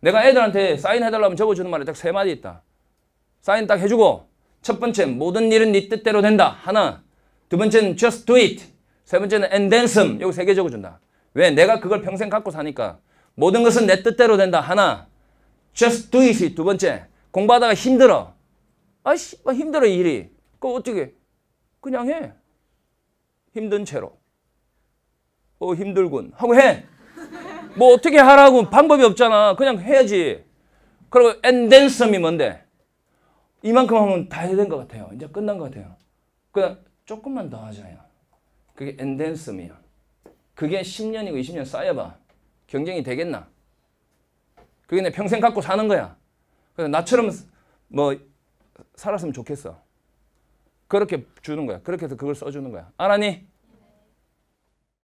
내가 애들한테 사인해달라면 적어주는 말이 딱 세 마디 있다. 사인 딱 해주고 첫 번째 모든 일은 네 뜻대로 된다. 하나. 두 번째는 just do it. 세 번째는 and then some. 여기 세 개 적어준다. 왜? 내가 그걸 평생 갖고 사니까. 모든 것은 내 뜻대로 된다. 하나. just do it. 두 번째. 공부하다가 힘들어. 아씨, 뭐 힘들어 이 일이. 그거 어떻게? 그냥 해. 힘든 채로. 어, 힘들군. 하고 해. 뭐 어떻게 하라고 방법이 없잖아. 그냥 해야지. 그리고 엔덴섬이 뭔데? 이만큼 하면 다 해야 된것 같아요. 이제 끝난 것 같아요. 그냥 조금만 더 하자요. 그게 엔덴섬이야. 그게 10년이고 20년 쌓여봐. 경쟁이 되겠나? 그게 내 평생 갖고 사는 거야. 그래서 나처럼 뭐 살았으면 좋겠어. 그렇게 주는 거야. 그렇게 해서 그걸 써주는 거야. 알아니?